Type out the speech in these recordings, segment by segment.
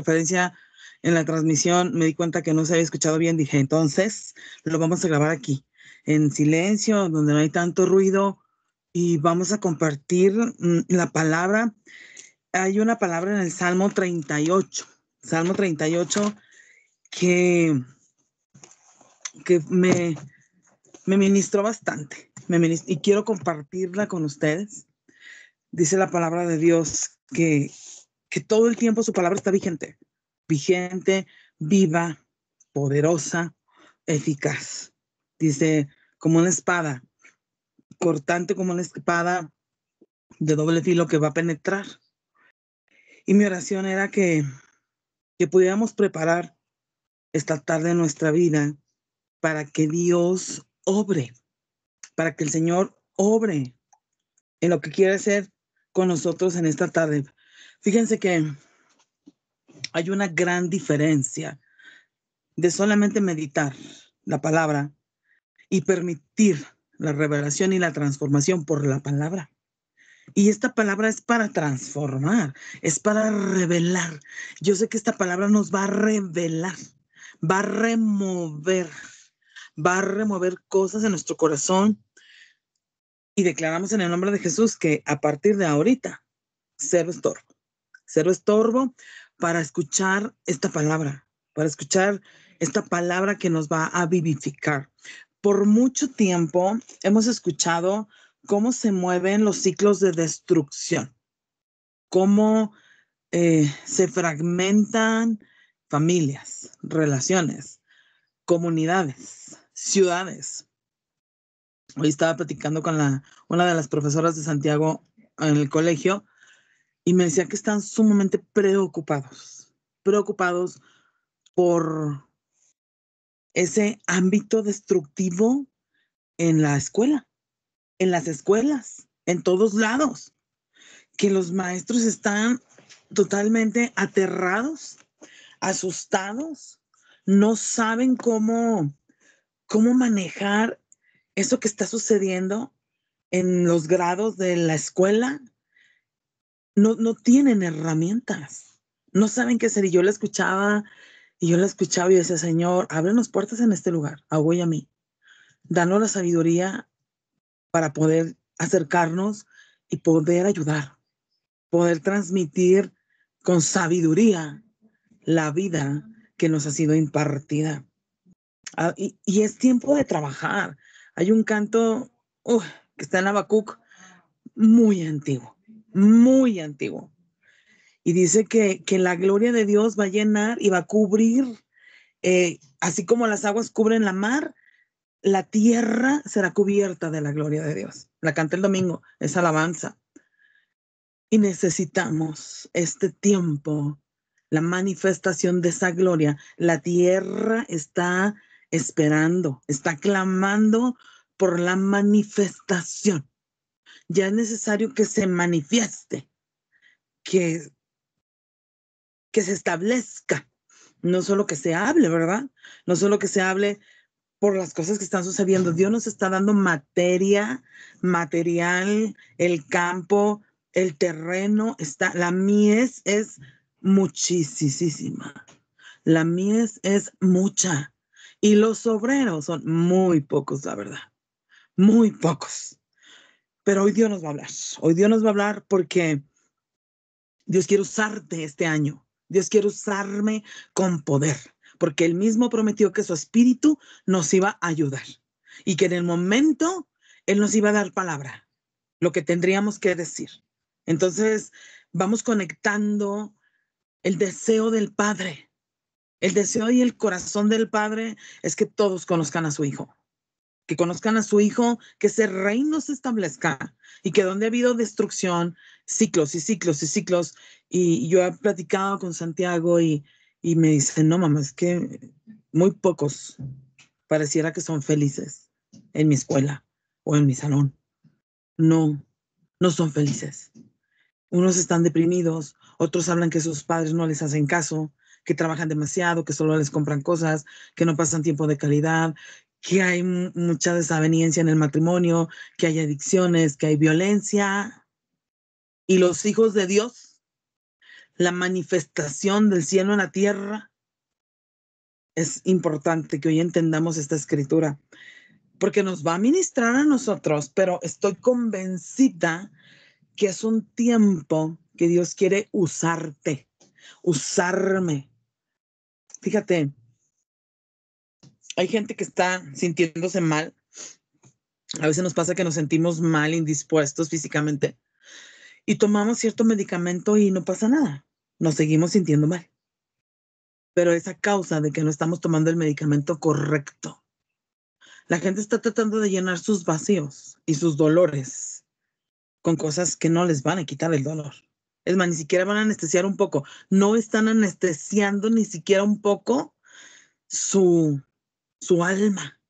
referencia en la transmisión, me di cuenta que no se había escuchado bien, dije, entonces lo vamos a grabar aquí, en silencio, donde no hay tanto ruido, y vamos a compartir mm, la palabra. Hay una palabra en el Salmo 38, Salmo 38, que, que me, me ministró bastante, y quiero compartirla con ustedes. Dice la palabra de Dios que que todo el tiempo su palabra está vigente, vigente, viva, poderosa, eficaz. Dice, como una espada, cortante como una espada de doble filo que va a penetrar. Y mi oración era que, que pudiéramos preparar esta tarde nuestra vida para que Dios obre, para que el Señor obre en lo que quiere hacer con nosotros en esta tarde. Fíjense que hay una gran diferencia de solamente meditar la palabra y permitir la revelación y la transformación por la palabra. Y esta palabra es para transformar, es para revelar. Yo sé que esta palabra nos va a revelar, va a remover, va a remover cosas en nuestro corazón. Y declaramos en el nombre de Jesús que a partir de ahorita, ser estorbo cero estorbo para escuchar esta palabra, para escuchar esta palabra que nos va a vivificar. Por mucho tiempo hemos escuchado cómo se mueven los ciclos de destrucción, cómo eh, se fragmentan familias, relaciones, comunidades, ciudades. Hoy estaba platicando con la, una de las profesoras de Santiago en el colegio y me decía que están sumamente preocupados, preocupados por ese ámbito destructivo en la escuela, en las escuelas, en todos lados, que los maestros están totalmente aterrados, asustados, no saben cómo, cómo manejar eso que está sucediendo en los grados de la escuela, no, tienen herramientas, no saben qué hacer. Y yo la escuchaba y yo la escuchaba y decía, Señor, ábrenos puertas en este lugar, a y a mí. Danos la sabiduría para poder acercarnos y poder ayudar, poder transmitir con sabiduría la vida que nos ha sido impartida. Ah, y, es tiempo de trabajar. Hay un canto uh, que está en Abacuc muy antiguo muy antiguo. Y dice que, que la gloria de Dios va a llenar y va a cubrir, eh, así como las aguas cubren la mar, la tierra será cubierta de la gloria de Dios. La canta el domingo, es alabanza. Y necesitamos este tiempo, la manifestación de esa gloria. La tierra está esperando, está clamando por la manifestación ya es necesario que se manifieste, que, que se establezca, no solo que se hable, ¿verdad? No solo que se hable por las cosas que están sucediendo. Dios nos está dando materia, material, el campo, el terreno, está, la mies es muchísima. La mies es mucha. Y los obreros son muy pocos, la verdad. Muy pocos. Pero hoy Dios nos va a hablar. Hoy Dios nos va a hablar porque Dios quiere usarte este año. Dios quiere usarme con poder, porque Él mismo prometió que su espíritu nos iba a ayudar y que en el momento Él nos iba a dar palabra, lo que tendríamos que decir. Entonces, vamos conectando el deseo del Padre. El deseo y el corazón del Padre es que todos conozcan a su Hijo que conozcan a su hijo, que ese reino se establezca y que donde ha habido destrucción, ciclos y ciclos y ciclos. Y yo he platicado con Santiago y, y me dice, no, mamá, es que muy pocos pareciera que son felices en mi escuela o en mi salón. No, no son felices. Unos están deprimidos, otros hablan que sus padres no les hacen caso, que trabajan demasiado, que solo les compran cosas, que no pasan tiempo de calidad, que hay mucha desaveniencia en el matrimonio, que hay adicciones, que hay violencia. Y los hijos de Dios, la manifestación del cielo en la tierra, es importante que hoy entendamos esta escritura, porque nos va a ministrar a nosotros, pero estoy convencida que es un tiempo que Dios quiere usarte, usarme. Fíjate, hay gente que está sintiéndose mal. A veces nos pasa que nos sentimos mal, indispuestos físicamente, y tomamos cierto medicamento y no pasa nada. Nos seguimos sintiendo mal. Pero esa causa de que no estamos tomando el medicamento correcto. La gente está tratando de llenar sus vacíos y sus dolores con cosas que no les van a quitar el dolor. Es más, ni siquiera van a anestesiar un poco. No están anestesiando ni siquiera un poco su su alma,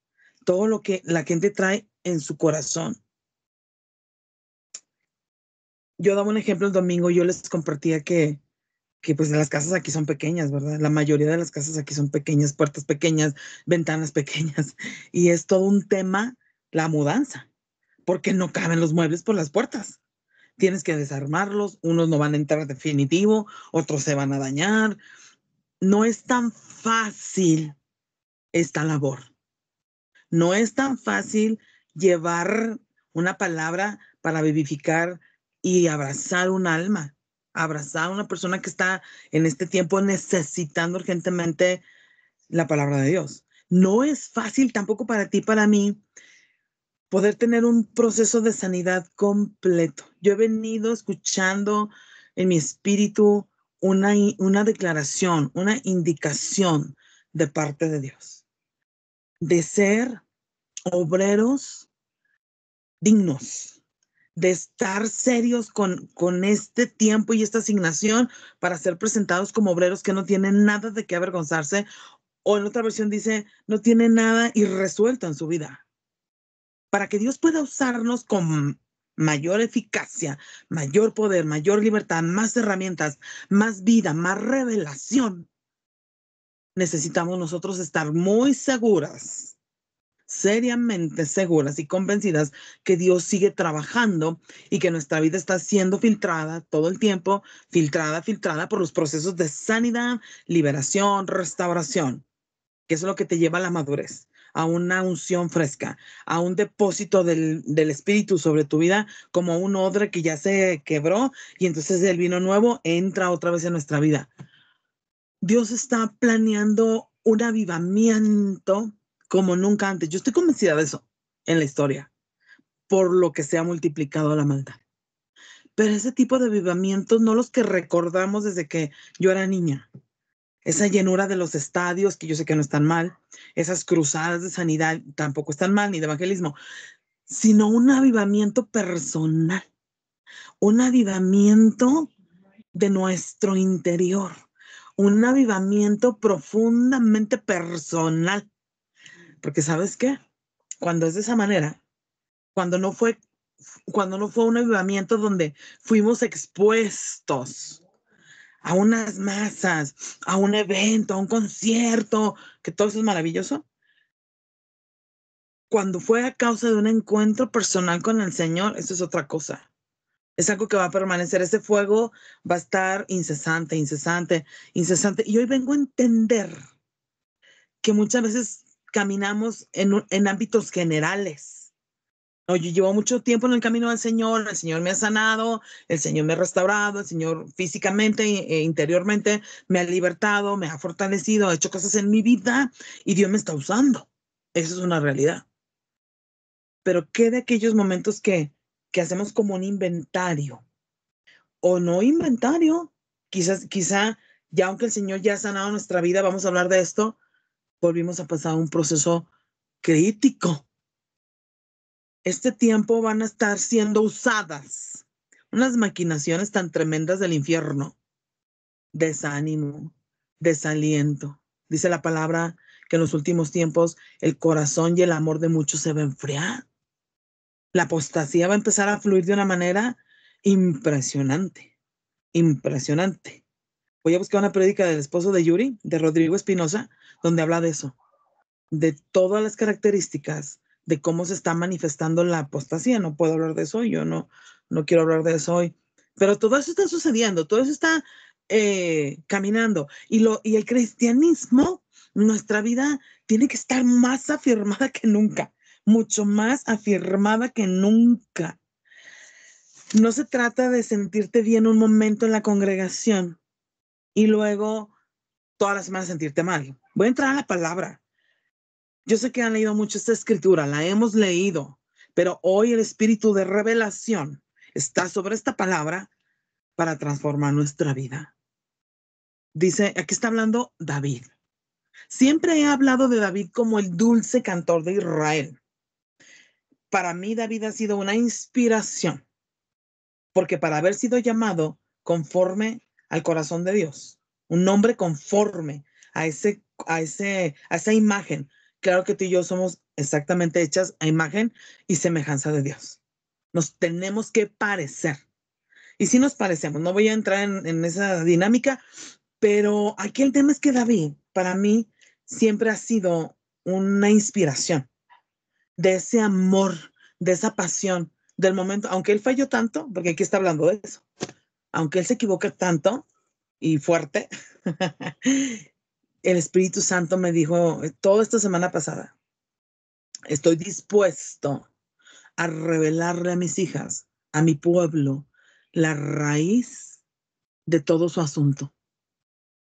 todo lo que la gente trae en su corazón. Yo daba un ejemplo el domingo, yo les compartía que, que pues las casas aquí son pequeñas, ¿verdad? La mayoría de las casas aquí son pequeñas, puertas pequeñas, ventanas pequeñas. Y es todo un tema la mudanza, porque no caben los muebles por las puertas. Tienes que desarmarlos, unos no van a entrar definitivo, otros se van a dañar. No es tan fácil esta labor. No es tan fácil llevar una palabra para vivificar y abrazar un alma, abrazar a una persona que está en este tiempo necesitando urgentemente la palabra de Dios. No es fácil tampoco para ti, para mí, poder tener un proceso de sanidad completo. Yo he venido escuchando en mi espíritu una, una declaración, una indicación de parte de Dios de ser obreros dignos, de estar serios con, con este tiempo y esta asignación para ser presentados como obreros que no tienen nada de qué avergonzarse, o en otra versión dice, no tiene nada irresuelto en su vida. Para que Dios pueda usarnos con mayor eficacia, mayor poder, mayor libertad, más herramientas, más vida, más revelación, necesitamos nosotros estar muy seguras, seriamente seguras y convencidas que Dios sigue trabajando y que nuestra vida está siendo filtrada todo el tiempo, filtrada, filtrada por los procesos de sanidad, liberación, restauración, que es lo que te lleva a la madurez a una unción fresca, a un depósito del, Espíritu sobre tu vida, como un odre que ya se quebró y entonces el vino nuevo entra otra vez en nuestra vida. Dios está planeando un avivamiento como nunca antes. Yo estoy convencida de eso en la historia, por lo que se ha multiplicado la maldad. Pero ese tipo de avivamientos no los que recordamos desde que yo era niña. Esa llenura de los estadios, que yo sé que no están mal, esas cruzadas de sanidad tampoco están mal, ni de evangelismo, sino un avivamiento personal, un avivamiento de nuestro interior un avivamiento profundamente personal. Porque sabes qué, cuando es de esa manera, cuando no fue, cuando no fue un avivamiento donde fuimos expuestos a unas masas, a un evento, a un concierto, que todo eso es maravilloso. Cuando fue a causa de un encuentro personal con el Señor, eso es otra cosa es algo que va a permanecer, ese fuego va a estar incesante, incesante, incesante. Y hoy vengo a entender que muchas veces caminamos en, ámbitos generales. ¿no? Yo llevo mucho tiempo en el camino del Señor, el Señor me ha sanado, el Señor me ha restaurado, el Señor físicamente e interiormente me ha libertado, me ha fortalecido, ha hecho cosas en mi vida y Dios me está usando. Esa es una realidad. Pero ¿qué de aquellos momentos que que hacemos como un inventario. O no inventario, quizás, quizá, ya aunque el Señor ya ha sanado nuestra vida, vamos a hablar de esto, volvimos a pasar un proceso crítico. Este tiempo van a estar siendo usadas unas maquinaciones tan tremendas del infierno. Desánimo, desaliento. Dice la palabra que en los últimos tiempos el corazón y el amor de muchos se va a la apostasía va a empezar a fluir de una manera impresionante, impresionante. Voy a buscar una prédica del esposo de Yuri, de Rodrigo Espinosa, donde habla de eso, de todas las características de cómo se está manifestando la apostasía. No puedo hablar de eso hoy, yo no, no quiero hablar de eso hoy. Pero todo eso está sucediendo, todo eso está eh, caminando. Y, lo, y el cristianismo, nuestra vida tiene que estar más afirmada que nunca mucho más afirmada que nunca. No se trata de sentirte bien un momento en la congregación y luego todas las semanas sentirte mal. Voy a entrar a la palabra. Yo sé que han leído mucho esta escritura, la hemos leído, pero hoy el espíritu de revelación está sobre esta palabra para transformar nuestra vida. Dice, aquí está hablando David. Siempre he hablado de David como el dulce cantor de Israel para mí David ha sido una inspiración, porque para haber sido llamado conforme al corazón de Dios, un nombre conforme a, ese, a, ese, esa imagen, claro que tú y yo somos exactamente hechas a imagen y semejanza de Dios. Nos tenemos que parecer. Y si nos parecemos, no voy a entrar en, en esa dinámica, pero aquí el tema es que David, para mí, siempre ha sido una inspiración de ese amor, de esa pasión, del momento, aunque él falló tanto, porque aquí está hablando de eso, aunque él se equivoca tanto y fuerte, el Espíritu Santo me dijo eh, toda esta semana pasada, estoy dispuesto a revelarle a mis hijas, a mi pueblo, la raíz de todo su asunto,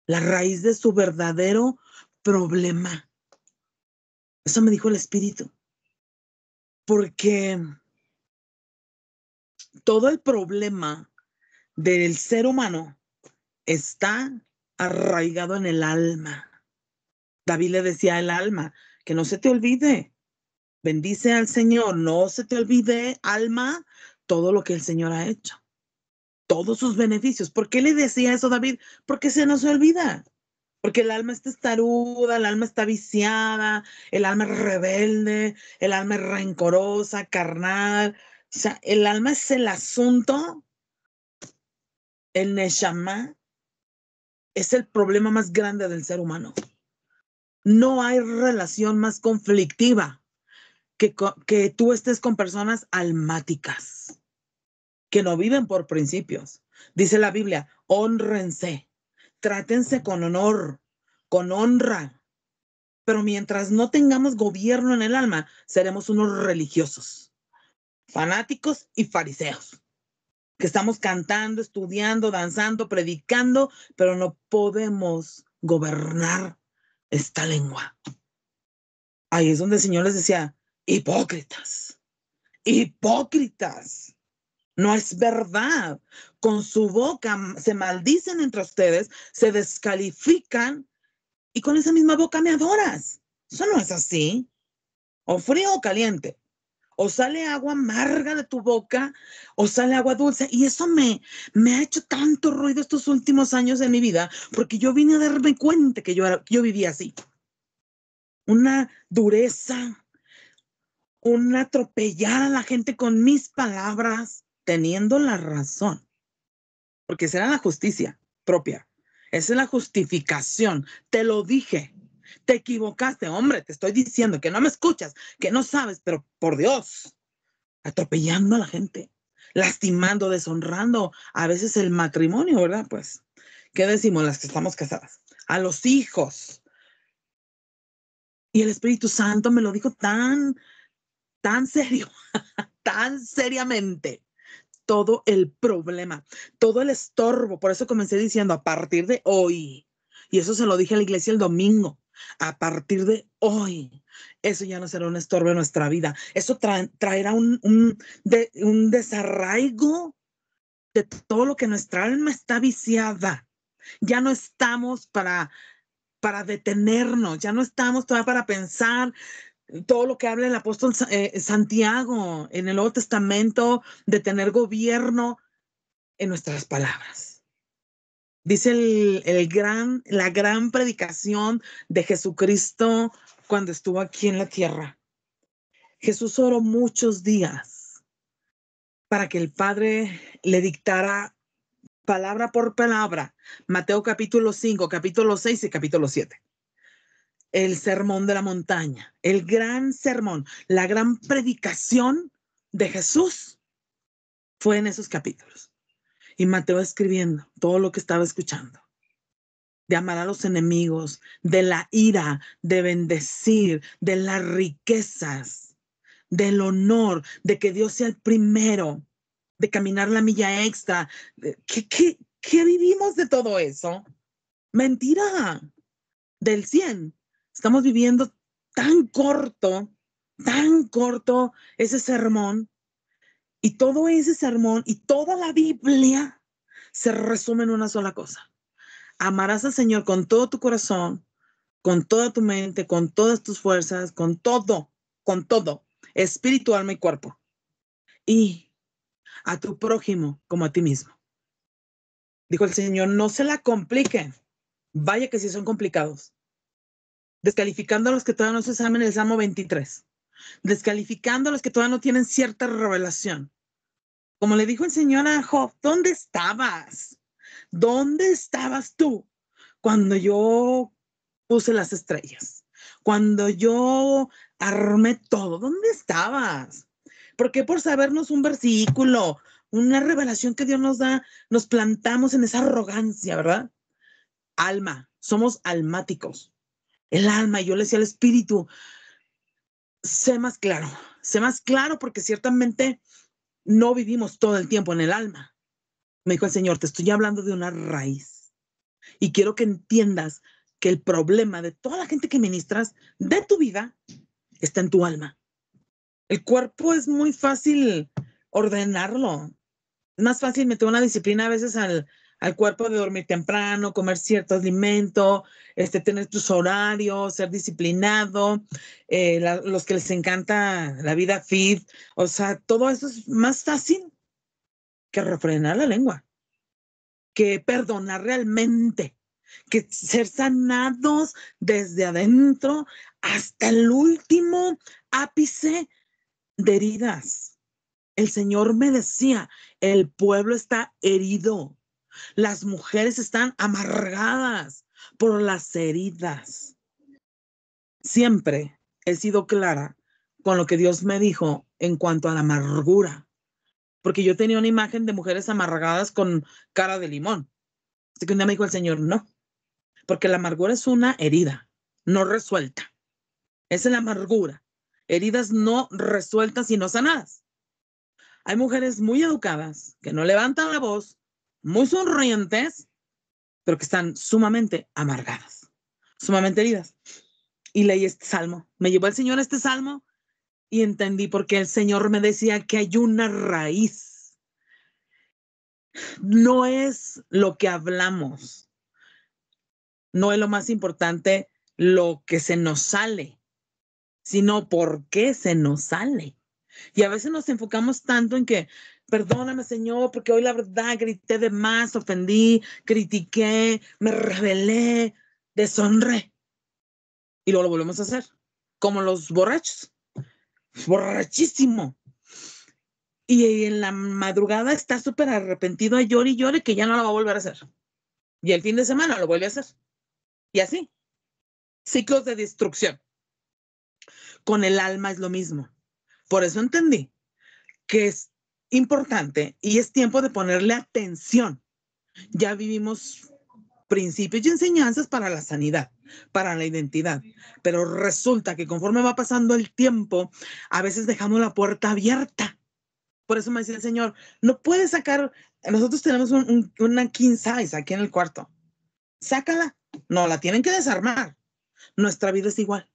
la raíz de su verdadero problema. Eso me dijo el Espíritu porque todo el problema del ser humano está arraigado en el alma. David le decía al alma, que no se te olvide, bendice al Señor, no se te olvide, alma, todo lo que el Señor ha hecho, todos sus beneficios. ¿Por qué le decía eso David? Porque se nos olvida porque el alma está estaruda, el alma está viciada, el alma es rebelde, el alma es rencorosa, carnal. O sea, el alma es el asunto, el neshama es el problema más grande del ser humano. No hay relación más conflictiva que, que tú estés con personas almáticas, que no viven por principios. Dice la Biblia, honrense trátense con honor, con honra. Pero mientras no tengamos gobierno en el alma, seremos unos religiosos, fanáticos y fariseos, que estamos cantando, estudiando, danzando, predicando, pero no podemos gobernar esta lengua. Ahí es donde el Señor les decía, hipócritas, hipócritas. No es verdad. Con su boca se maldicen entre ustedes, se descalifican y con esa misma boca me adoras. Eso no es así. O frío o caliente. O sale agua amarga de tu boca o sale agua dulce. Y eso me, me ha hecho tanto ruido estos últimos años de mi vida porque yo vine a darme cuenta que yo, yo vivía así. Una dureza, una atropellar a la gente con mis palabras, teniendo la razón, porque será la justicia propia. Esa es la justificación. Te lo dije, te equivocaste, hombre, te estoy diciendo que no me escuchas, que no sabes, pero por Dios, atropellando a la gente, lastimando, deshonrando a veces el matrimonio, ¿verdad? Pues, ¿qué decimos las que estamos casadas? A los hijos. Y el Espíritu Santo me lo dijo tan, tan serio, tan seriamente todo el problema, todo el estorbo. Por eso comencé diciendo, a partir de hoy, y eso se lo dije a la iglesia el domingo, a partir de hoy, eso ya no será un estorbo en nuestra vida. Eso traerá un, un desarraigo de todo lo que nuestra alma está viciada. Ya no estamos para para detenernos, ya no estamos todavía para pensar todo lo que habla el apóstol eh, Santiago en el Nuevo Testamento de tener gobierno en nuestras palabras. Dice el, gran, la gran predicación de Jesucristo cuando estuvo aquí en la tierra. Jesús oró muchos días para que el Padre le dictara palabra por palabra, Mateo capítulo 5, capítulo 6 y capítulo 7 el sermón de la montaña, el gran sermón, la gran predicación de Jesús fue en esos capítulos. Y Mateo escribiendo todo lo que estaba escuchando, de amar a los enemigos, de la ira, de bendecir, de las riquezas, del honor, de que Dios sea el primero, de caminar la milla extra. ¿Qué, qué, vivimos de todo eso? Mentira. Del cien. Estamos viviendo tan corto, tan corto ese sermón y todo ese sermón y toda la Biblia se resume en una sola cosa. Amarás al Señor con todo tu corazón, con toda tu mente, con todas tus fuerzas, con todo, con todo, espíritu, alma y cuerpo. Y a tu prójimo como a ti mismo. Dijo el Señor, no se la compliquen. Vaya que si son complicados descalificando a los que todavía no se saben el Salmo 23, descalificando a los que todavía no tienen cierta revelación. Como le dijo el Señor a Job, ¿dónde estabas? ¿Dónde estabas tú cuando yo puse las estrellas? Cuando yo armé todo, ¿dónde estabas? Porque por sabernos un versículo, una revelación que Dios nos da, nos plantamos en esa arrogancia, ¿verdad? Alma, somos almáticos el alma, y yo le decía al espíritu, sé más claro, sé más claro porque ciertamente no vivimos todo el tiempo en el alma. Me dijo el Señor, te estoy hablando de una raíz y quiero que entiendas que el problema de toda la gente que ministras de tu vida está en tu alma. El cuerpo es muy fácil ordenarlo. Es más fácil meter una disciplina a veces al, al cuerpo de dormir temprano, comer cierto alimento, este, tener tus horarios, ser disciplinado, eh, los que les encanta la vida fit, o sea, todo eso es más fácil que refrenar la lengua, que perdonar realmente, que ser sanados desde adentro hasta el último ápice de heridas. El Señor me decía, el pueblo está herido, las mujeres están amargadas por las heridas. Siempre he sido clara con lo que Dios me dijo en cuanto a la amargura, porque yo tenía una imagen de mujeres amargadas con cara de limón. Así que un día me dijo el Señor, no, porque la amargura es una herida no resuelta. es la amargura, heridas no resueltas y no sanadas. Hay mujeres muy educadas que no levantan la voz, muy sonrientes, pero que están sumamente amargadas, sumamente heridas. Y leí este salmo. Me llevó el Señor este salmo y entendí por qué el Señor me decía que hay una raíz. No es lo que hablamos, no es lo más importante lo que se nos sale, sino por qué se nos sale. Y a veces nos enfocamos tanto en que Perdóname, Señor, porque hoy la verdad grité de más, ofendí, critiqué, me rebelé, deshonré. Y luego lo volvemos a hacer, como los borrachos. Borrachísimo. Y en la madrugada está súper arrepentido a y llore que ya no lo va a volver a hacer. Y el fin de semana lo vuelve a hacer. Y así. Ciclos de destrucción. Con el alma es lo mismo. Por eso entendí que es importante y es tiempo de ponerle atención. Ya vivimos principios y enseñanzas para la sanidad, para la identidad, pero resulta que conforme va pasando el tiempo, a veces dejamos la puerta abierta. Por eso me dice el Señor, no puedes sacar, nosotros tenemos una king size aquí en el cuarto, sácala, no, la tienen que desarmar. Nuestra vida es igual.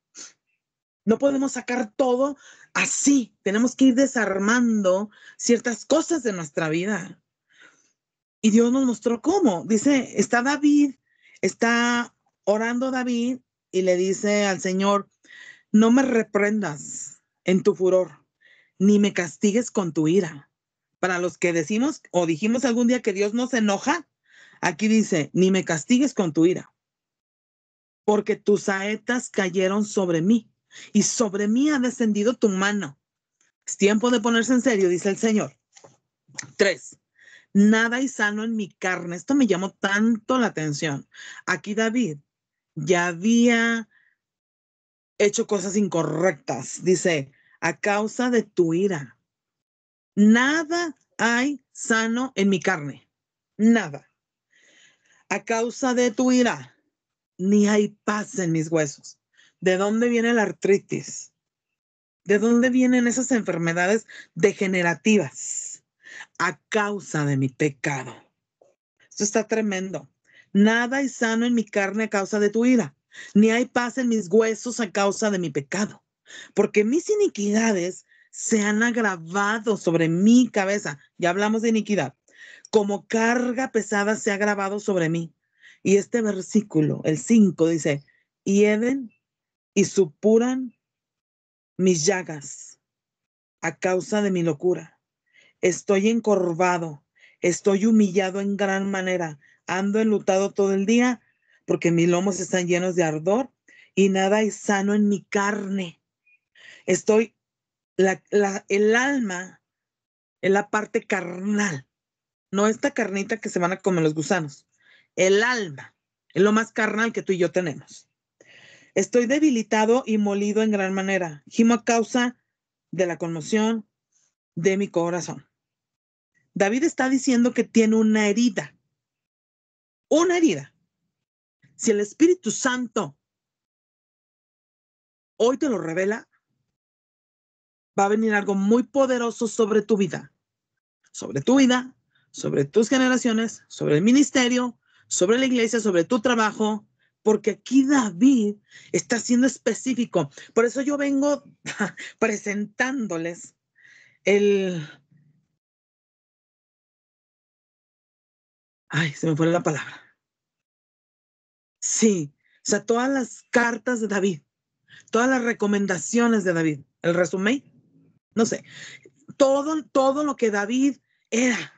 No podemos sacar todo así. Tenemos que ir desarmando ciertas cosas de nuestra vida. Y Dios nos mostró cómo. Dice, está David, está orando David y le dice al Señor, no me reprendas en tu furor, ni me castigues con tu ira. Para los que decimos o dijimos algún día que Dios no se enoja, aquí dice, ni me castigues con tu ira, porque tus saetas cayeron sobre mí y sobre mí ha descendido tu mano. Es tiempo de ponerse en serio, dice el Señor. Tres, nada hay sano en mi carne. Esto me llamó tanto la atención. Aquí David ya había hecho cosas incorrectas, dice, a causa de tu ira. Nada hay sano en mi carne. Nada. A causa de tu ira, ni hay paz en mis huesos de dónde viene la artritis, de dónde vienen esas enfermedades degenerativas a causa de mi pecado. Esto está tremendo. Nada es sano en mi carne a causa de tu ira, ni hay paz en mis huesos a causa de mi pecado, porque mis iniquidades se han agravado sobre mi cabeza. Ya hablamos de iniquidad. Como carga pesada se ha agravado sobre mí. Y este versículo, el 5, dice, y Eden y supuran mis llagas a causa de mi locura. Estoy encorvado, estoy humillado en gran manera, ando enlutado todo el día porque mis lomos están llenos de ardor y nada es sano en mi carne. Estoy, el alma es la parte carnal, no esta carnita que se van a comer los gusanos. El alma es lo más carnal que tú y yo tenemos. Estoy debilitado y molido en gran manera. Gimo a causa de la conmoción de mi corazón. David está diciendo que tiene una herida. Una herida. Si el Espíritu Santo hoy te lo revela, va a venir algo muy poderoso sobre tu vida, sobre tu vida, sobre tus generaciones, sobre el ministerio, sobre la iglesia, sobre tu trabajo, porque aquí David está siendo específico. Por eso yo vengo presentándoles el... Ay, se me fue la palabra. Sí, o sea, todas las cartas de David, todas las recomendaciones de David, el resumen, no sé, todo, todo lo que David era.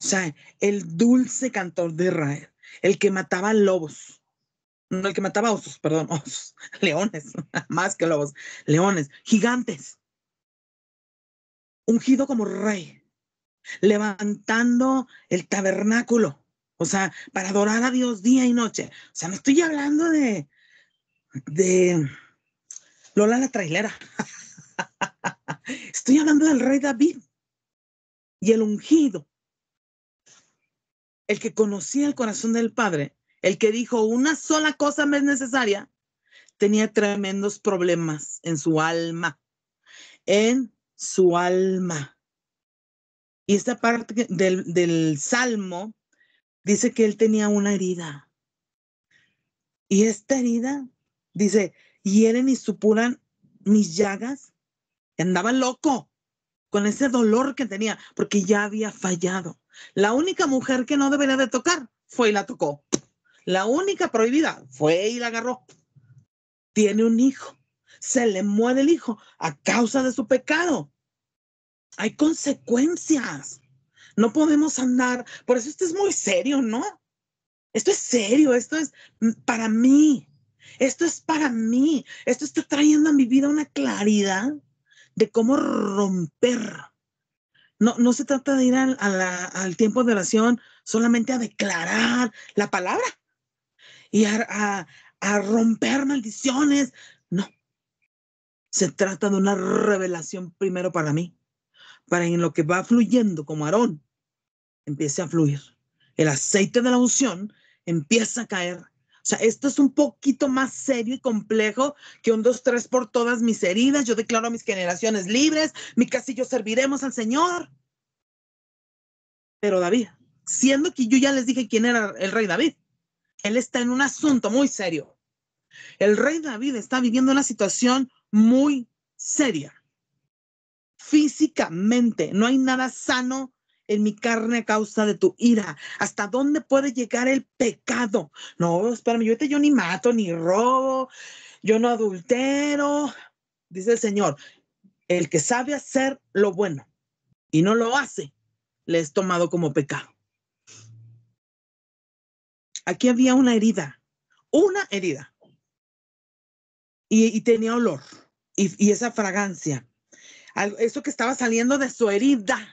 O sea, el dulce cantor de Israel, el que mataba lobos, no el que mataba osos, perdón, osos, leones, más que lobos, leones, gigantes, ungido como rey, levantando el tabernáculo, o sea, para adorar a Dios día y noche. O sea, no estoy hablando de, de Lola la trailera. Estoy hablando del rey David y el ungido, el que conocía el corazón del Padre el que dijo una sola cosa me es necesaria, tenía tremendos problemas en su alma, en su alma. Y esta parte del, Salmo dice que él tenía una herida. Y esta herida, dice, hieren y supuran mis llagas. Andaba loco con ese dolor que tenía, porque ya había fallado. La única mujer que no debería de tocar fue y la tocó. La única prohibida fue y la agarró. Tiene un hijo. Se le muere el hijo a causa de su pecado. Hay consecuencias. No podemos andar. Por eso esto es muy serio, ¿no? Esto es serio. Esto es para mí. Esto es para mí. Esto está trayendo a mi vida una claridad de cómo romper. No, no se trata de ir al tiempo de oración solamente a declarar la palabra y a, romper maldiciones. No. Se trata de una revelación primero para mí, para en lo que va fluyendo como Aarón, empiece a fluir. El aceite de la unción empieza a caer. O sea, esto es un poquito más serio y complejo que un dos, tres por todas mis heridas. Yo declaro a mis generaciones libres, mi casillo serviremos al Señor. Pero David, siendo que yo ya les dije quién era el rey David, él está en un asunto muy serio. El rey David está viviendo una situación muy seria. Físicamente, no hay nada sano en mi carne a causa de tu ira. ¿Hasta dónde puede llegar el pecado? No, espérame, yo, ni mato, ni robo, yo no adultero. Dice el Señor, el que sabe hacer lo bueno y no lo hace, le es tomado como pecado. Aquí había una herida, una herida. Y, tenía olor y, esa fragancia. eso que estaba saliendo de su herida.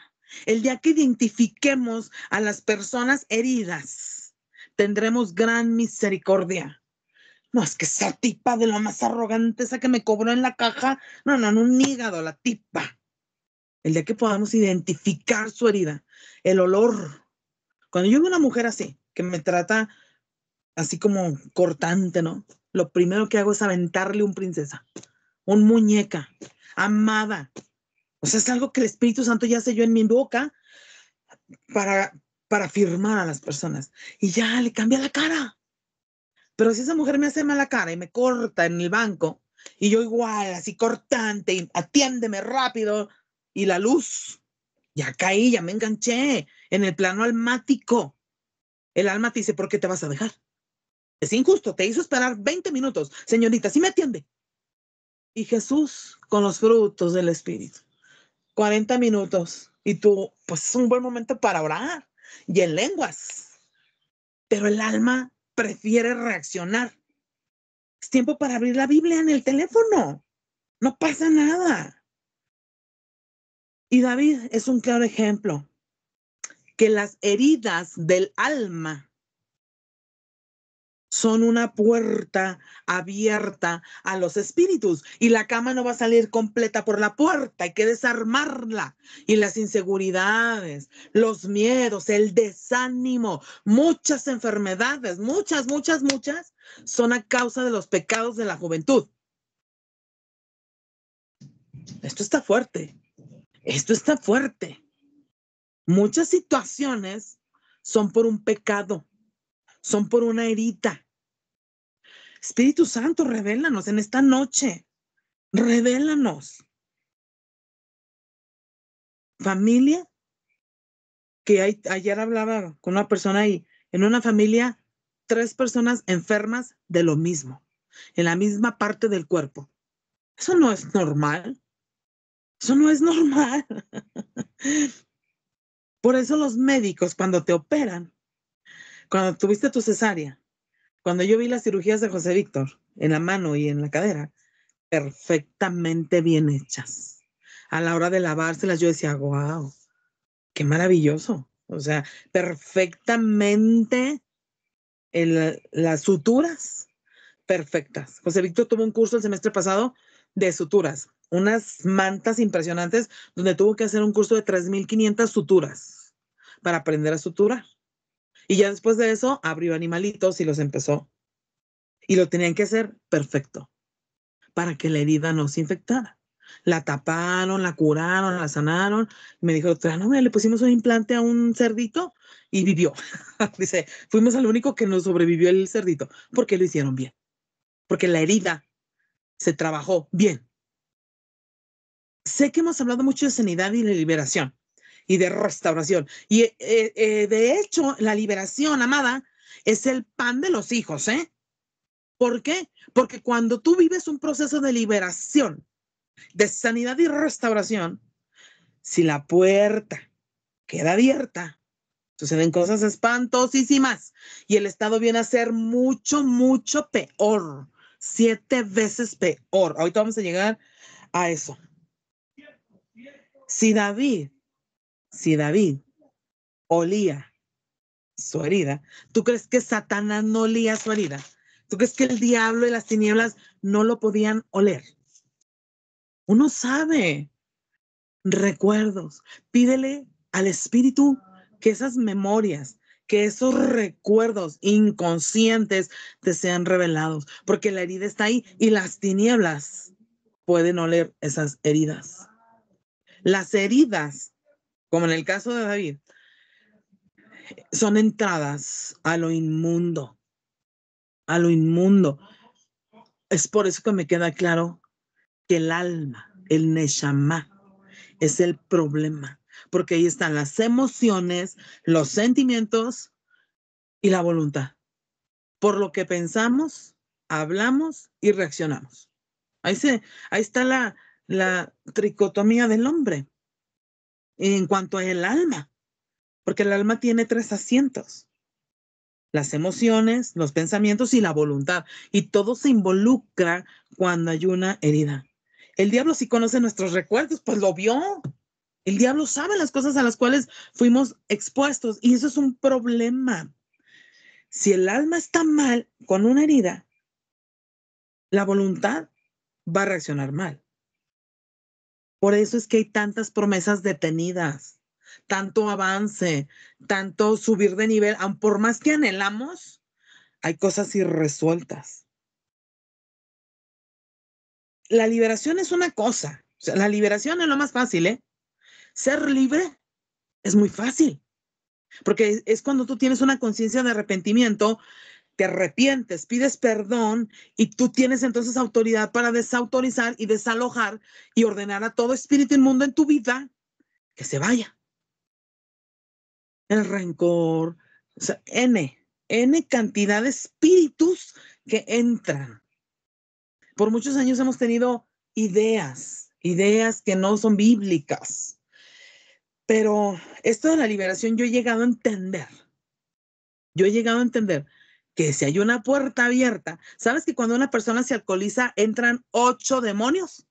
El día que identifiquemos a las personas heridas, tendremos gran misericordia. No, es que esa tipa de lo más arrogante, esa que me cobró en la caja, no, no, no, un hígado, la tipa. El día que podamos identificar su herida, el olor. Cuando yo veo una mujer así, que me trata así como cortante, ¿no? Lo primero que hago es aventarle un princesa, un muñeca, amada. O sea, es algo que el Espíritu Santo ya selló en mi boca para, para firmar a las personas. Y ya le cambia la cara. Pero si esa mujer me hace mala cara y me corta en el banco, y yo igual, así cortante, y atiéndeme rápido, y la luz, ya caí, ya me enganché en el plano almático. El alma te dice, ¿por qué te vas a dejar? Es injusto, te hizo esperar 20 minutos. Señorita, ¿sí me atiende? Y Jesús con los frutos del Espíritu. 40 minutos. Y tú, pues es un buen momento para orar y en lenguas. Pero el alma prefiere reaccionar. Es tiempo para abrir la Biblia en el teléfono. No pasa nada. Y David es un claro ejemplo que las heridas del alma son una puerta abierta a los espíritus y la cama no va a salir completa por la puerta, hay que desarmarla. Y las inseguridades, los miedos, el desánimo, muchas enfermedades, muchas, muchas, muchas, son a causa de los pecados de la juventud. Esto está fuerte, esto está fuerte. Muchas situaciones son por un pecado, son por una herida. Espíritu Santo, revélanos en esta noche. Revélanos. Familia, que ayer hablaba con una persona ahí, en una familia, tres personas enfermas de lo mismo, en la misma parte del cuerpo. Eso no es normal. Eso no es normal. Por eso los médicos cuando te operan, cuando tuviste tu cesárea, cuando yo vi las cirugías de José Víctor en la mano y en la cadera, perfectamente bien hechas. A la hora de lavárselas yo decía, wow, qué maravilloso. O sea, perfectamente las suturas perfectas. José Víctor tuvo un curso el semestre pasado de suturas unas mantas impresionantes donde tuvo que hacer un curso de 3.500 suturas para aprender a suturar. Y ya después de eso abrió animalitos y los empezó. Y lo tenían que hacer perfecto para que la herida no se infectara. La taparon, la curaron, la sanaron. Me dijo, no, le pusimos un implante a un cerdito y vivió. Dice, fuimos al único que nos sobrevivió el cerdito porque lo hicieron bien. Porque la herida se trabajó bien sé que hemos hablado mucho de sanidad y de liberación y de restauración. Y eh, eh, de hecho, la liberación, amada, es el pan de los hijos, ¿eh? ¿Por qué? Porque cuando tú vives un proceso de liberación, de sanidad y restauración, si la puerta queda abierta, suceden cosas espantosísimas y el estado viene a ser mucho, mucho peor, siete veces peor. Ahorita vamos a llegar a eso. Si David, si David olía su herida, ¿tú crees que Satanás no olía su herida? ¿Tú crees que el diablo y las tinieblas no lo podían oler? Uno sabe recuerdos. Pídele al Espíritu que esas memorias, que esos recuerdos inconscientes te sean revelados, porque la herida está ahí y las tinieblas pueden oler esas heridas. Las heridas, como en el caso de David, son entradas a lo inmundo, a lo inmundo. Es por eso que me queda claro que el alma, el neshama, es el problema, porque ahí están las emociones, los sentimientos y la voluntad. Por lo que pensamos, hablamos y reaccionamos. Ahí, se, ahí está la, la tricotomía del hombre en cuanto al alma, porque el alma tiene tres asientos, las emociones, los pensamientos y la voluntad, y todo se involucra cuando hay una herida. El diablo sí conoce nuestros recuerdos, pues lo vio. El diablo sabe las cosas a las cuales fuimos expuestos y eso es un problema. Si el alma está mal con una herida, la voluntad va a reaccionar mal. Por eso es que hay tantas promesas detenidas, tanto avance, tanto subir de nivel, aun por más que anhelamos, hay cosas irresueltas. La liberación es una cosa, la liberación es lo más fácil, ¿eh? Ser libre es muy fácil, porque es cuando tú tienes una conciencia de arrepentimiento te arrepientes, pides perdón y tú tienes entonces autoridad para desautorizar y desalojar y ordenar a todo espíritu inmundo en tu vida que se vaya. El rencor, o sea, N, N cantidad de espíritus que entran. Por muchos años hemos tenido ideas, ideas que no son bíblicas. Pero esto de la liberación yo he llegado a entender. Yo he llegado a entender que si hay una puerta abierta, ¿sabes que cuando una persona se alcoholiza entran ocho demonios?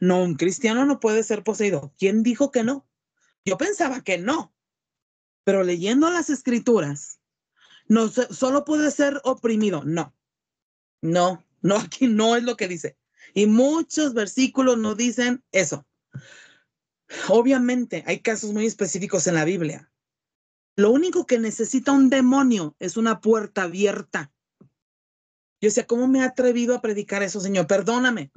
No, un cristiano no puede ser poseído. ¿Quién dijo que no? Yo pensaba que no, pero leyendo las escrituras, no solo puede ser oprimido. No, no, no, aquí no es lo que dice. Y muchos versículos no dicen eso. Obviamente hay casos muy específicos en la Biblia, lo único que necesita un demonio es una puerta abierta. Yo decía, ¿cómo me he atrevido a predicar eso, Señor? Perdóname.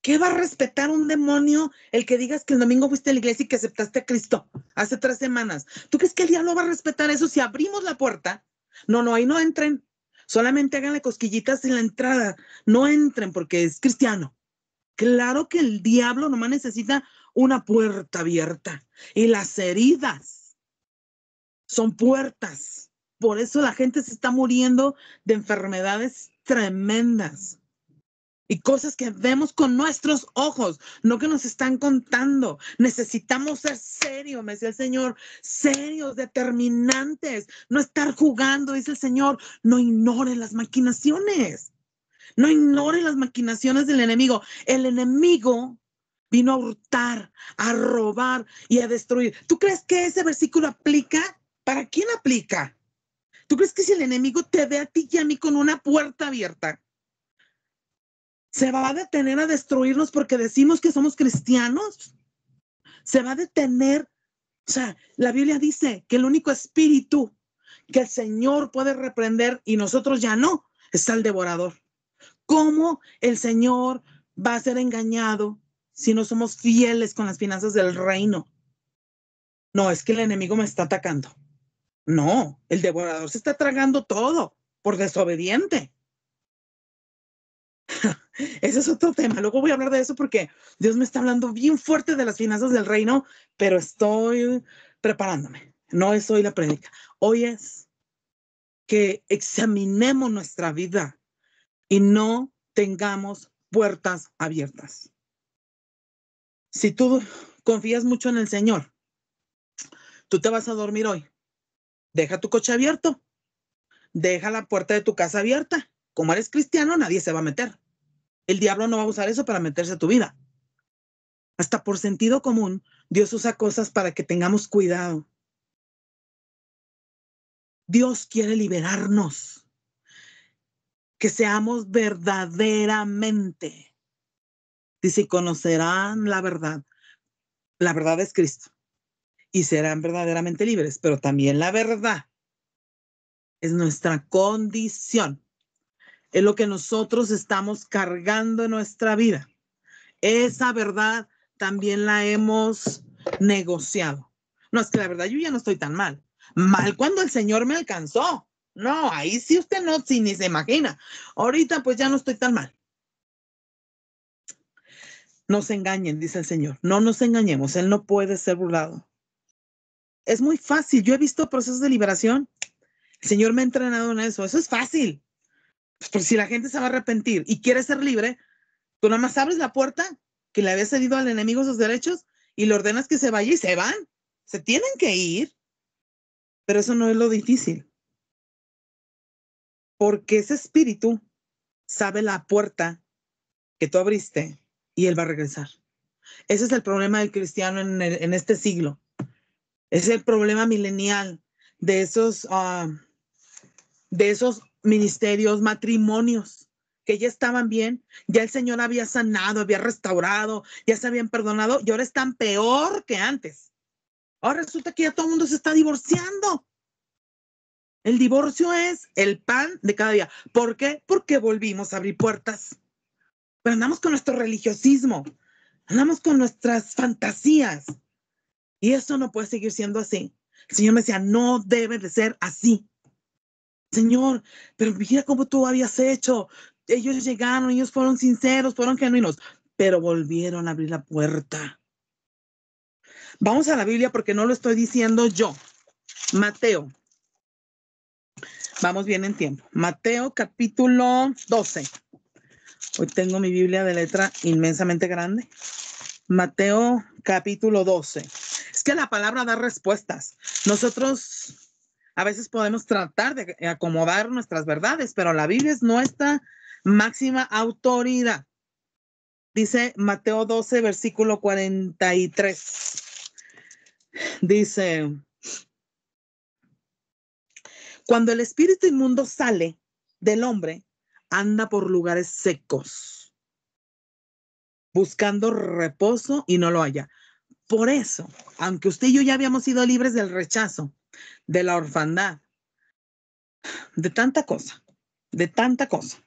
¿Qué va a respetar un demonio el que digas que el domingo fuiste a la iglesia y que aceptaste a Cristo hace tres semanas? ¿Tú crees que el diablo va a respetar eso si abrimos la puerta? No, no, ahí no entren. Solamente háganle cosquillitas en la entrada. No entren porque es cristiano. Claro que el diablo nomás necesita una puerta abierta y las heridas son puertas. Por eso la gente se está muriendo de enfermedades tremendas y cosas que vemos con nuestros ojos, no que nos están contando. Necesitamos ser serios, me decía el Señor, serios, determinantes, no estar jugando, dice el Señor, no ignore las maquinaciones, no ignore las maquinaciones del enemigo. El enemigo vino a hurtar, a robar y a destruir. ¿Tú crees que ese versículo aplica ¿para quién aplica? ¿Tú crees que si el enemigo te ve a ti y a mí con una puerta abierta, se va a detener a destruirnos porque decimos que somos cristianos? ¿Se va a detener? O sea, la Biblia dice que el único espíritu que el Señor puede reprender y nosotros ya no, está el devorador. ¿Cómo el Señor va a ser engañado si no somos fieles con las finanzas del reino? No, es que el enemigo me está atacando. No, el devorador se está tragando todo por desobediente. Ese es otro tema. Luego voy a hablar de eso porque Dios me está hablando bien fuerte de las finanzas del reino, pero estoy preparándome. No es hoy la predica. Hoy es que examinemos nuestra vida y no tengamos puertas abiertas. Si tú confías mucho en el Señor, tú te vas a dormir hoy deja tu coche abierto, deja la puerta de tu casa abierta. Como eres cristiano, nadie se va a meter. El diablo no va a usar eso para meterse a tu vida. Hasta por sentido común, Dios usa cosas para que tengamos cuidado. Dios quiere liberarnos, que seamos verdaderamente. Dice, conocerán la verdad. La verdad es Cristo y serán verdaderamente libres, pero también la verdad es nuestra condición. Es lo que nosotros estamos cargando en nuestra vida. Esa verdad también la hemos negociado. No es que la verdad yo ya no estoy tan mal. Mal cuando el Señor me alcanzó. No, ahí sí usted no, si ni se imagina. Ahorita pues ya no estoy tan mal. No se engañen, dice el Señor. No nos engañemos. Él no puede ser burlado es muy fácil. Yo he visto procesos de liberación. El Señor me ha entrenado en eso. Eso es fácil. Pues si la gente se va a arrepentir y quiere ser libre, tú nada más abres la puerta que le había cedido al enemigo sus derechos y le ordenas que se vaya y se van. Se tienen que ir. Pero eso no es lo difícil. Porque ese espíritu sabe la puerta que tú abriste y él va a regresar. Ese es el problema del cristiano en este siglo es el problema milenial de esos, ah, de esos ministerios, matrimonios que ya estaban bien, ya el Señor había sanado, había restaurado, ya se habían perdonado y ahora están peor que antes. Ahora resulta que ya todo el mundo se está divorciando. El divorcio es el pan de cada día. ¿Por qué? Porque volvimos a abrir puertas. Pero andamos con nuestro religiosismo, andamos con nuestras fantasías. Y esto no puede seguir siendo así. El Señor me decía, no debe de ser así. Señor, pero mira cómo tú habías hecho. Ellos llegaron, ellos fueron sinceros, fueron genuinos, pero volvieron a abrir la puerta. Vamos a la Biblia porque no lo estoy diciendo yo. Mateo. Vamos bien en tiempo. Mateo capítulo 12. Hoy tengo mi Biblia de letra inmensamente grande. Mateo capítulo 12 que la palabra da respuestas. Nosotros a veces podemos tratar de acomodar nuestras verdades, pero la Biblia es nuestra máxima autoridad. Dice Mateo 12, versículo 43. Dice, cuando el espíritu inmundo sale del hombre, anda por lugares secos, buscando reposo y no lo halla. Por eso, aunque usted y yo ya habíamos sido libres del rechazo, de la orfandad, de tanta cosa, de tanta cosa,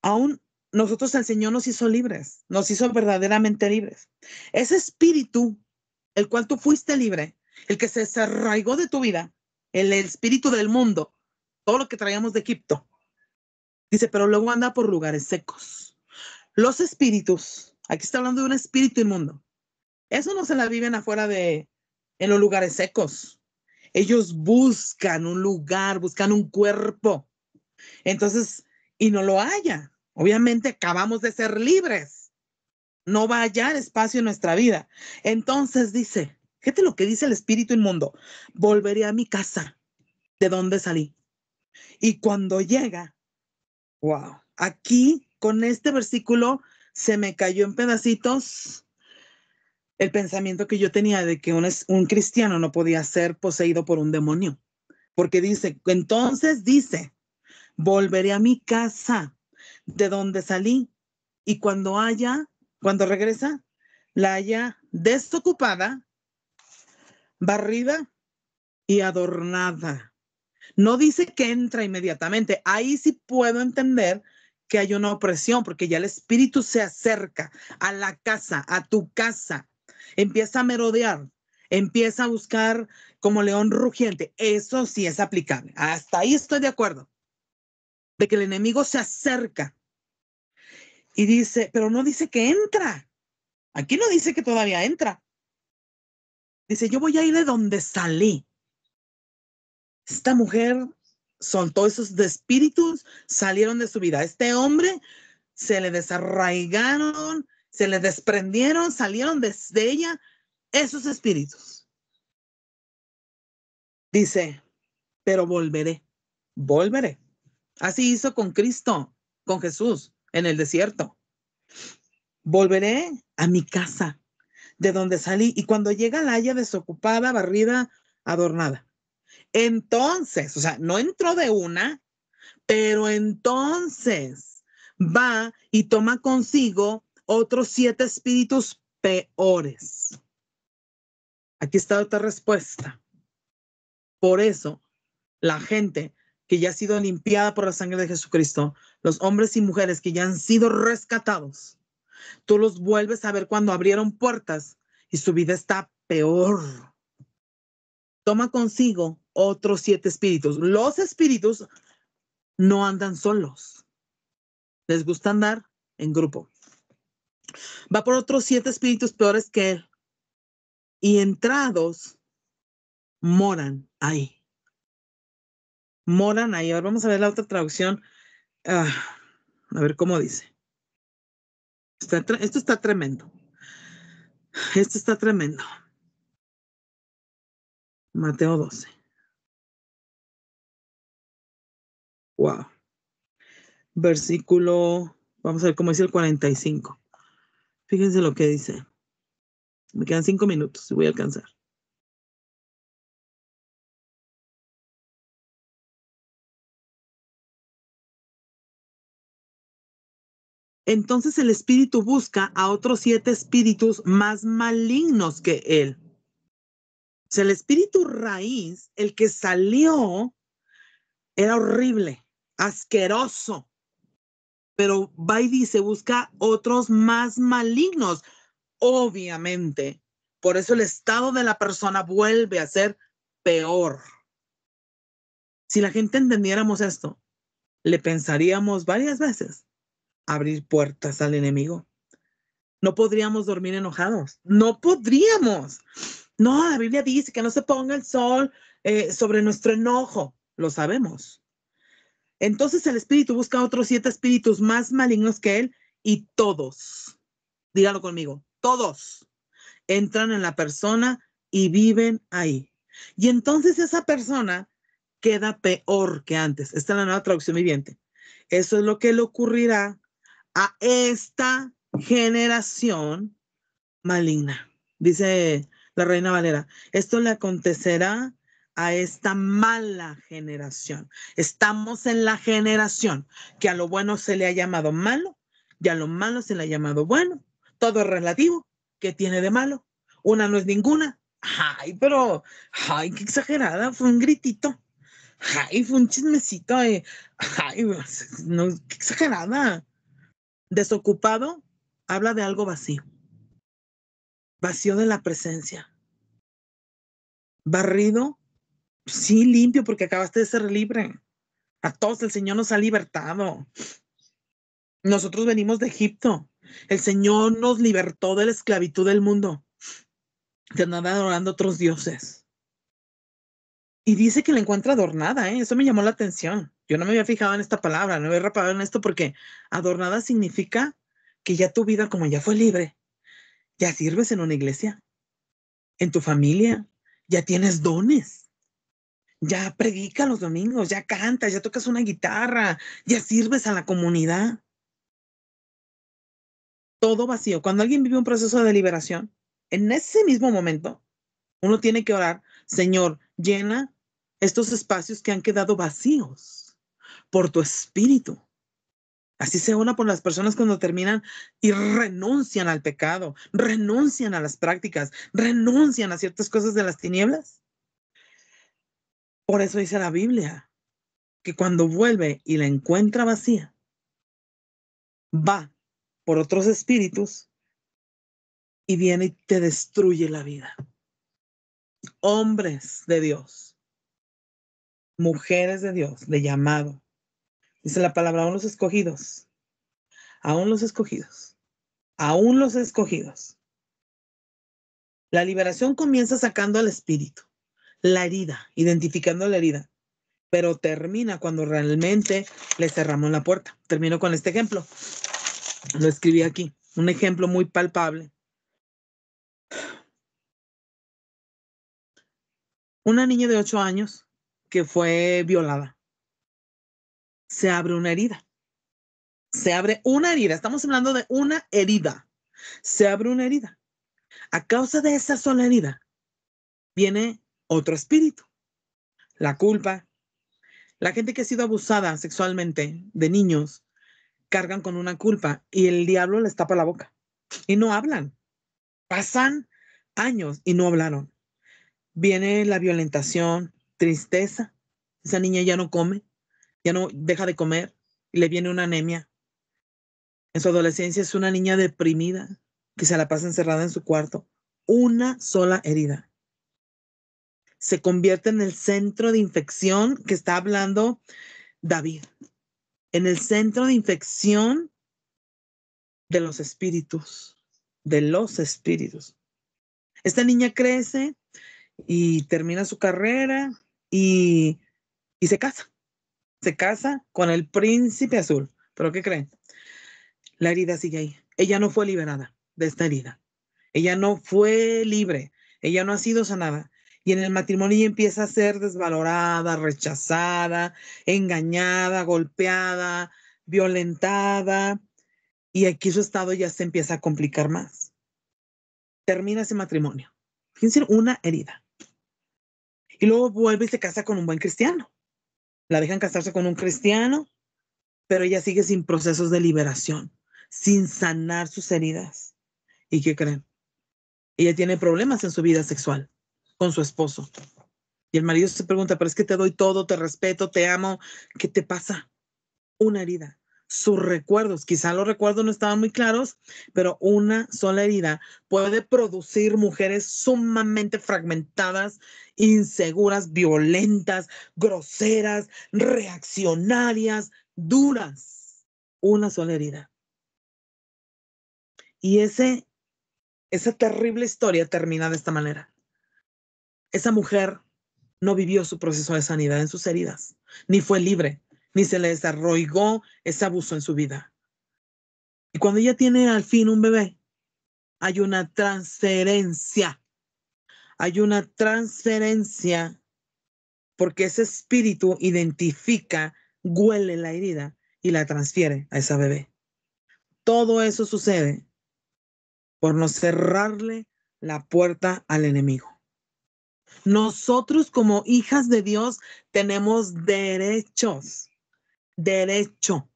aún nosotros el Señor nos hizo libres, nos hizo verdaderamente libres. Ese espíritu, el cual tú fuiste libre, el que se desarraigó de tu vida, el, espíritu del mundo, todo lo que traíamos de Egipto, dice, pero luego anda por lugares secos. Los espíritus, aquí está hablando de un espíritu inmundo, eso no se la viven afuera de, en los lugares secos. Ellos buscan un lugar, buscan un cuerpo. Entonces, y no lo haya. Obviamente acabamos de ser libres. No va a hallar espacio en nuestra vida. Entonces dice, fíjate lo que dice el espíritu inmundo. Volveré a mi casa, de donde salí. Y cuando llega, wow, aquí con este versículo se me cayó en pedacitos el pensamiento que yo tenía de que un, cristiano no podía ser poseído por un demonio. Porque dice, entonces dice, volveré a mi casa de donde salí y cuando haya, cuando regresa, la haya desocupada, barrida y adornada. No dice que entra inmediatamente. Ahí sí puedo entender que hay una opresión porque ya el espíritu se acerca a la casa, a tu casa, empieza a merodear, empieza a buscar como león rugiente. Eso sí es aplicable. Hasta ahí estoy de acuerdo. De que el enemigo se acerca y dice, pero no dice que entra. Aquí no dice que todavía entra. Dice, yo voy a ir de donde salí. Esta mujer soltó esos espíritus, salieron de su vida. Este hombre se le desarraigaron se le desprendieron, salieron de, ella esos espíritus. Dice, pero volveré, volveré. Así hizo con Cristo, con Jesús, en el desierto. Volveré a mi casa, de donde salí, y cuando llega la haya desocupada, barrida, adornada. Entonces, o sea, no entró de una, pero entonces va y toma consigo otros siete espíritus peores. Aquí está otra respuesta. Por eso, la gente que ya ha sido limpiada por la sangre de Jesucristo, los hombres y mujeres que ya han sido rescatados, tú los vuelves a ver cuando abrieron puertas y su vida está peor. Toma consigo otros siete espíritus. Los espíritus no andan solos. Les gusta andar en grupo va por otros siete espíritus peores que él. Y entrados, moran ahí. Moran ahí. Ahora vamos a ver la otra traducción. Ah, a ver cómo dice. esto está tremendo. Esto está tremendo. Mateo 12. Wow. Versículo, vamos a ver cómo dice el 45. Fíjense lo que dice. Me quedan cinco minutos y voy a alcanzar. Entonces el espíritu busca a otros siete espíritus más malignos que él. O sea, el espíritu raíz, el que salió, era horrible, asqueroso pero va y dice, busca otros más malignos, obviamente. Por eso el estado de la persona vuelve a ser peor. Si la gente entendiéramos esto, le pensaríamos varias veces abrir puertas al enemigo. No podríamos dormir enojados. No podríamos. No, la Biblia dice que no se ponga el sol eh, sobre nuestro enojo. Lo sabemos. Entonces el espíritu busca otros siete espíritus más malignos que él y todos, dígalo conmigo, todos entran en la persona y viven ahí. Y entonces esa persona queda peor que antes. Está es la nueva traducción viviente. Eso es lo que le ocurrirá a esta generación maligna, dice la reina Valera. Esto le acontecerá a esta mala generación. Estamos en la generación que a lo bueno se le ha llamado malo y a lo malo se le ha llamado bueno. Todo es relativo. ¿Qué tiene de malo? Una no es ninguna. Ay, pero, ay, qué exagerada, fue un gritito. Ay, fue un chismecito. Ay, qué exagerada. Desocupado habla de algo vacío. Vacío de la presencia. Barrido Sí, limpio, porque acabaste de ser libre. A todos el Señor nos ha libertado. Nosotros venimos de Egipto. El Señor nos libertó de la esclavitud del mundo, De nada adorando a otros dioses. Y dice que la encuentra adornada, ¿eh? eso me llamó la atención. Yo no me había fijado en esta palabra, no me había reparado en esto porque adornada significa que ya tu vida, como ya fue libre, ya sirves en una iglesia, en tu familia, ya tienes dones ya predica los domingos, ya cantas, ya tocas una guitarra, ya sirves a la comunidad. Todo vacío. Cuando alguien vive un proceso de liberación, en ese mismo momento, uno tiene que orar, Señor, llena estos espacios que han quedado vacíos por tu espíritu. Así se una por las personas cuando terminan y renuncian al pecado, renuncian a las prácticas, renuncian a ciertas cosas de las tinieblas por eso dice la Biblia que cuando vuelve y la encuentra vacía, va por otros espíritus y viene y te destruye la vida. Hombres de Dios, mujeres de Dios, de llamado. Dice la palabra, aún los escogidos, aún los escogidos, aún los escogidos. La liberación comienza sacando al espíritu la herida, identificando la herida, pero termina cuando realmente le cerramos la puerta. Termino con este ejemplo. Lo escribí aquí, un ejemplo muy palpable. Una niña de 8 años que fue violada. Se abre una herida. Se abre una herida. Estamos hablando de una herida. Se abre una herida. A causa de esa sola herida, viene otro espíritu, la culpa. La gente que ha sido abusada sexualmente de niños cargan con una culpa y el diablo les tapa la boca y no hablan. Pasan años y no hablaron. Viene la violentación, tristeza. Esa niña ya no come, ya no deja de comer y le viene una anemia. En su adolescencia es una niña deprimida que se la pasa encerrada en su cuarto. Una sola herida se convierte en el centro de infección que está hablando David, en el centro de infección de los espíritus, de los espíritus. Esta niña crece y termina su carrera y, y se casa. Se casa con el príncipe azul. ¿Pero qué creen? La herida sigue ahí. Ella no fue liberada de esta herida. Ella no fue libre. Ella no ha sido sanada y en el matrimonio ella empieza a ser desvalorada, rechazada, engañada, golpeada, violentada, y aquí su estado ya se empieza a complicar más. Termina ese matrimonio. Fíjense, una herida. Y luego vuelve y se casa con un buen cristiano. La dejan casarse con un cristiano, pero ella sigue sin procesos de liberación, sin sanar sus heridas. ¿Y qué creen? Ella tiene problemas en su vida sexual con su esposo. Y el marido se pregunta, pero es que te doy todo, te respeto, te amo, ¿qué te pasa? Una herida, sus recuerdos, quizá los recuerdos no estaban muy claros, pero una sola herida puede producir mujeres sumamente fragmentadas, inseguras, violentas, groseras, reaccionarias, duras. Una sola herida. Y ese, esa terrible historia termina de esta manera. Esa mujer no vivió su proceso de sanidad en sus heridas, ni fue libre, ni se le desarrolló ese abuso en su vida. Y cuando ella tiene al fin un bebé, hay una transferencia, hay una transferencia porque ese espíritu identifica, huele la herida y la transfiere a esa bebé. Todo eso sucede por no cerrarle la puerta al enemigo. Nosotros como hijas de Dios tenemos derechos, derecho.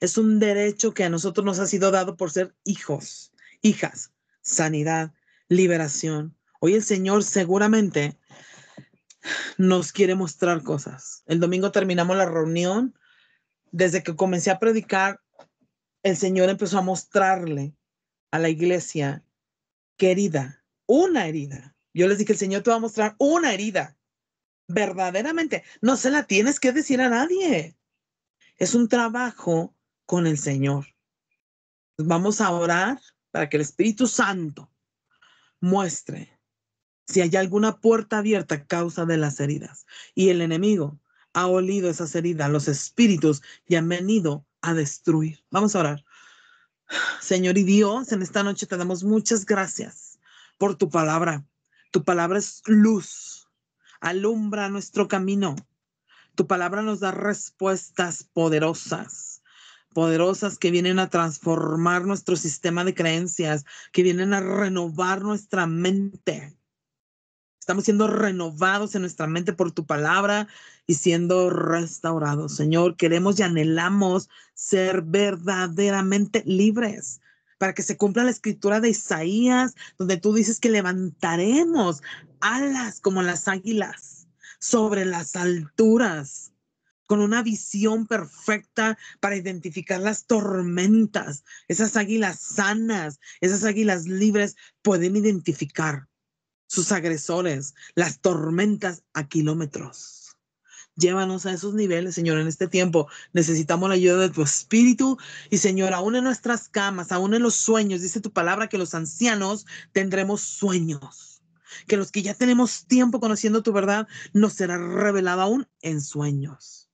Es un derecho que a nosotros nos ha sido dado por ser hijos, hijas, sanidad, liberación. Hoy el Señor seguramente nos quiere mostrar cosas. El domingo terminamos la reunión. Desde que comencé a predicar, el Señor empezó a mostrarle a la iglesia querida, una herida yo les dije, el Señor te va a mostrar una herida. Verdaderamente, no se la tienes que decir a nadie. Es un trabajo con el Señor. Vamos a orar para que el Espíritu Santo muestre si hay alguna puerta abierta a causa de las heridas. Y el enemigo ha olido esas heridas, los espíritus, y han venido a destruir. Vamos a orar. Señor y Dios, en esta noche te damos muchas gracias por tu palabra. Tu palabra es luz, alumbra nuestro camino. Tu palabra nos da respuestas poderosas, poderosas que vienen a transformar nuestro sistema de creencias, que vienen a renovar nuestra mente. Estamos siendo renovados en nuestra mente por tu palabra y siendo restaurados. Señor, queremos y anhelamos ser verdaderamente libres, para que se cumpla la escritura de Isaías, donde tú dices que levantaremos alas como las águilas sobre las alturas, con una visión perfecta para identificar las tormentas. Esas águilas sanas, esas águilas libres pueden identificar sus agresores, las tormentas a kilómetros. Llévanos a esos niveles, Señor, en este tiempo. Necesitamos la ayuda de tu espíritu. Y, Señor, aún en nuestras camas, aún en los sueños, dice tu palabra que los ancianos tendremos sueños. Que los que ya tenemos tiempo conociendo tu verdad, nos será revelado aún en sueños.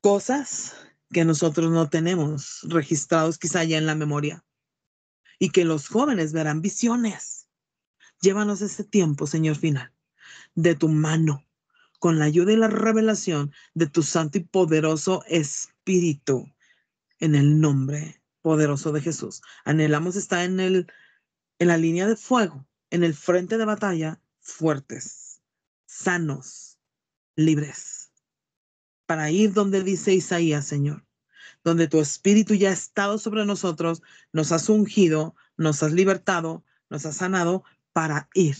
Cosas que nosotros no tenemos registrados quizá ya en la memoria. Y que los jóvenes verán visiones. Llévanos ese tiempo, Señor final, de tu mano con la ayuda y la revelación de tu santo y poderoso Espíritu, en el nombre poderoso de Jesús. Anhelamos estar en, el, en la línea de fuego, en el frente de batalla, fuertes, sanos, libres, para ir donde dice Isaías, Señor, donde tu Espíritu ya ha estado sobre nosotros, nos has ungido, nos has libertado, nos has sanado, para ir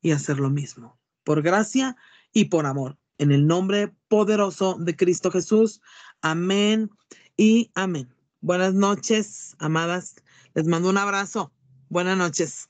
y hacer lo mismo. Por gracia y por amor. En el nombre poderoso de Cristo Jesús. Amén y amén. Buenas noches, amadas. Les mando un abrazo. Buenas noches.